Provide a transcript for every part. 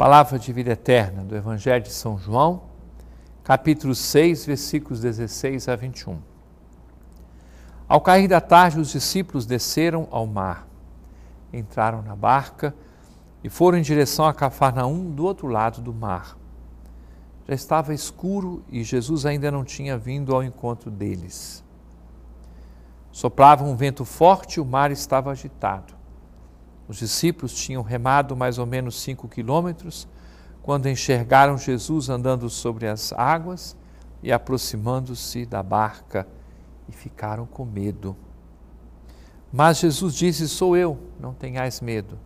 Palavra de vida eterna do Evangelho de São João, capítulo 6, versículos 16 a 21. Ao cair da tarde, os discípulos desceram ao mar, entraram na barca e foram em direção a Cafarnaum, do outro lado do mar. Já estava escuro e Jesus ainda não tinha vindo ao encontro deles. Soprava um vento forte e o mar estava agitado. Os discípulos tinham remado mais ou menos cinco quilômetros quando enxergaram Jesus andando sobre as águas e aproximando-se da barca e ficaram com medo. Mas Jesus disse: Sou eu, não tenhais medo.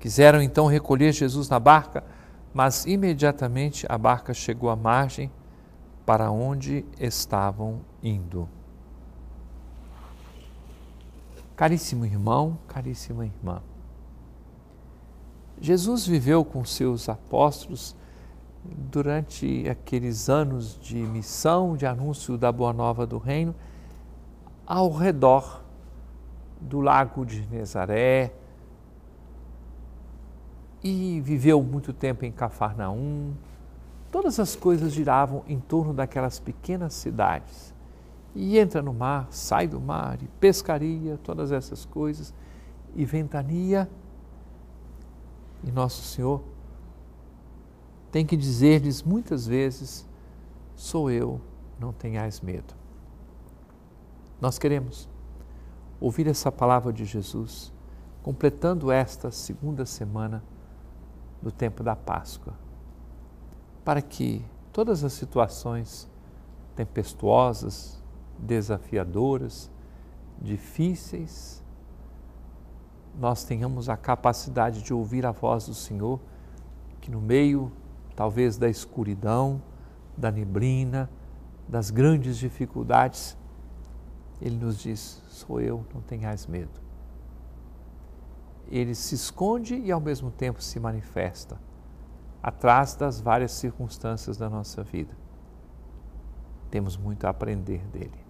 Quiseram então recolher Jesus na barca, mas imediatamente a barca chegou à margem para onde estavam indo. Caríssimo irmão, caríssima irmã, Jesus viveu com seus apóstolos durante aqueles anos de missão, de anúncio da Boa Nova do Reino, ao redor do Lago de Nazaré, e viveu muito tempo em Cafarnaum. Todas as coisas giravam em torno daquelas pequenas cidades e entra no mar, sai do mar, e pescaria, todas essas coisas, e ventania. E Nosso Senhor tem que dizer-lhes muitas vezes: Sou eu, não tenhais medo. Nós queremos ouvir essa palavra de Jesus, completando esta segunda semana do tempo da Páscoa, para que todas as situações tempestuosas, desafiadoras, difíceis, nós tenhamos a capacidade de ouvir a voz do Senhor, que no meio, talvez, da escuridão, da neblina, das grandes dificuldades, Ele nos diz: Sou eu, não tenhas medo. Ele se esconde e ao mesmo tempo se manifesta, atrás das várias circunstâncias da nossa vida. Temos muito a aprender dele